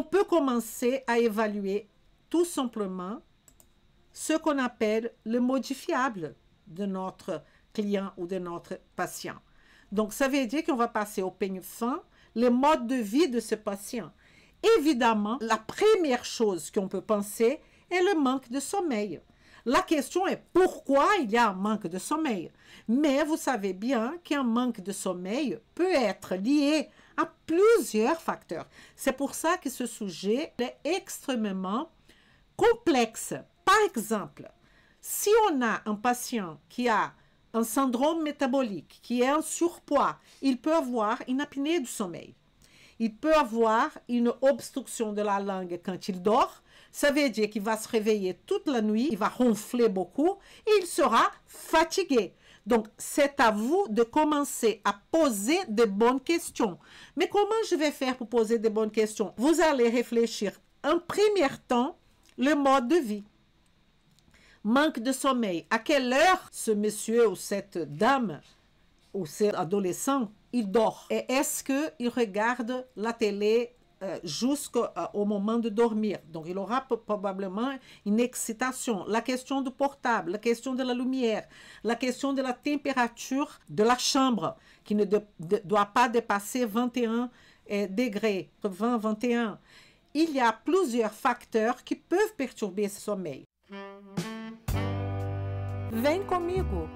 on peut commencer à évaluer tout simplement ce qu'on appelle le modifiable de notre client ou de notre patient. Donc, ça veut dire qu'on va passer au peigne fin, le mode de vie de ce patient. Évidemment, la première chose qu'on peut penser est le manque de sommeil. La question est pourquoi il y a un manque de sommeil. Mais vous savez bien qu'un manque de sommeil peut être lié plusieurs facteurs. C'est pour ça que ce sujet est extrêmement complexe. Par exemple, si on a un patient qui a un syndrome métabolique, qui est en surpoids, il peut avoir une apnée du sommeil. Il peut avoir une obstruction de la langue quand il dort. Ça veut dire qu'il va se réveiller toute la nuit, il va ronfler beaucoup et il sera fatigué. Donc, c'est à vous de commencer à poser de bonnes questions. Mais comment je vais faire pour poser des bonnes questions Vous allez réfléchir en premier temps le mode de vie. Manque de sommeil. À quelle heure ce monsieur ou cette dame ou cet adolescent, il dort Et est-ce qu'il regarde la télé euh, jusqu'au euh, moment de dormir. Donc, il aura probablement une excitation. La question du portable, la question de la lumière, la question de la température de la chambre, qui ne doit pas dépasser 21 euh, degrés, 21 Il y a plusieurs facteurs qui peuvent perturber ce sommeil. avec comigo!